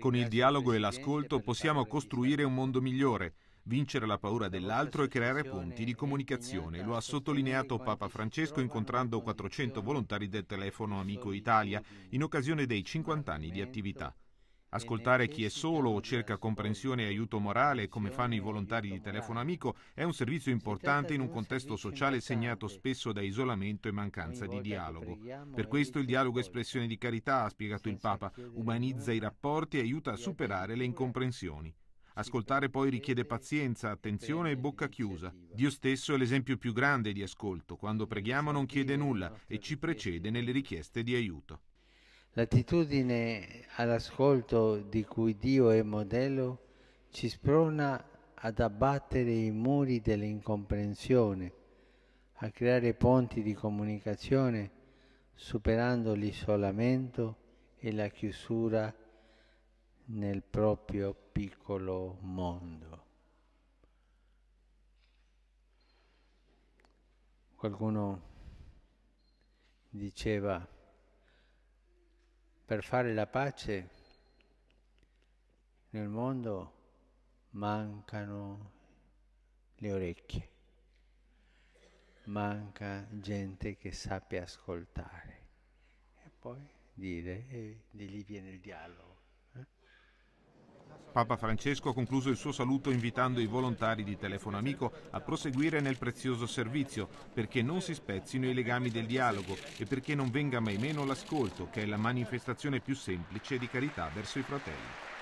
Con il dialogo e l'ascolto possiamo costruire un mondo migliore, vincere la paura dell'altro e creare ponti di comunicazione. Lo ha sottolineato Papa Francesco incontrando 400 volontari del telefono Amico Italia in occasione dei 50 anni di attività. Ascoltare chi è solo o cerca comprensione e aiuto morale, come fanno i volontari di Telefono Amico, è un servizio importante in un contesto sociale segnato spesso da isolamento e mancanza di dialogo. Per questo il dialogo è espressione di carità, ha spiegato il Papa, umanizza i rapporti e aiuta a superare le incomprensioni. Ascoltare poi richiede pazienza, attenzione e bocca chiusa. Dio stesso è l'esempio più grande di ascolto. Quando preghiamo non chiede nulla e ci precede nelle richieste di aiuto. L'attitudine all'ascolto di cui Dio è modello ci sprona ad abbattere i muri dell'incomprensione, a creare ponti di comunicazione superando l'isolamento e la chiusura nel proprio piccolo mondo. Qualcuno diceva per fare la pace nel mondo mancano le orecchie, manca gente che sappia ascoltare e poi dire e di lì viene il dialogo. Papa Francesco ha concluso il suo saluto invitando i volontari di Telefono Amico a proseguire nel prezioso servizio perché non si spezzino i legami del dialogo e perché non venga mai meno l'ascolto, che è la manifestazione più semplice di carità verso i fratelli.